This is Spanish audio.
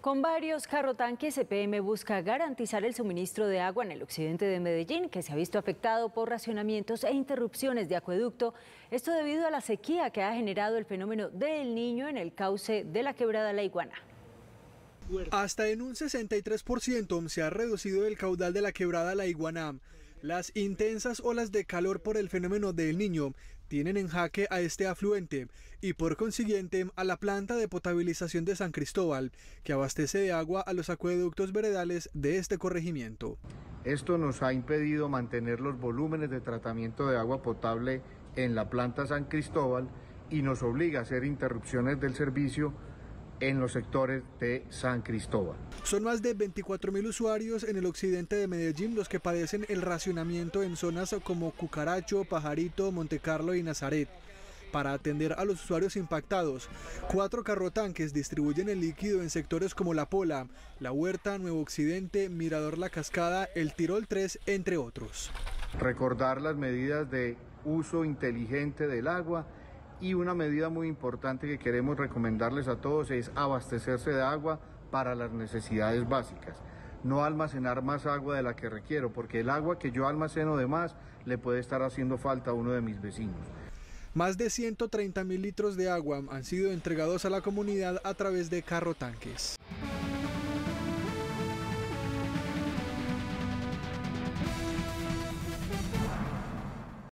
Con varios carrotanques, CPM busca garantizar el suministro de agua en el occidente de Medellín, que se ha visto afectado por racionamientos e interrupciones de acueducto. Esto debido a la sequía que ha generado el fenómeno del niño en el cauce de la quebrada La Iguana. Hasta en un 63% se ha reducido el caudal de la quebrada La Iguana. Las intensas olas de calor por el fenómeno del niño tienen en jaque a este afluente y por consiguiente a la planta de potabilización de San Cristóbal, que abastece de agua a los acueductos veredales de este corregimiento. Esto nos ha impedido mantener los volúmenes de tratamiento de agua potable en la planta San Cristóbal y nos obliga a hacer interrupciones del servicio en los sectores de San Cristóbal. Son más de 24.000 usuarios en el occidente de Medellín los que padecen el racionamiento en zonas como Cucaracho, Pajarito, Montecarlo y Nazaret para atender a los usuarios impactados. Cuatro carrotanques distribuyen el líquido en sectores como La Pola, La Huerta, Nuevo Occidente, Mirador La Cascada, El Tirol 3, entre otros. Recordar las medidas de uso inteligente del agua y una medida muy importante que queremos recomendarles a todos es abastecerse de agua para las necesidades básicas. No almacenar más agua de la que requiero, porque el agua que yo almaceno de más le puede estar haciendo falta a uno de mis vecinos. Más de 130 mil litros de agua han sido entregados a la comunidad a través de carro tanques.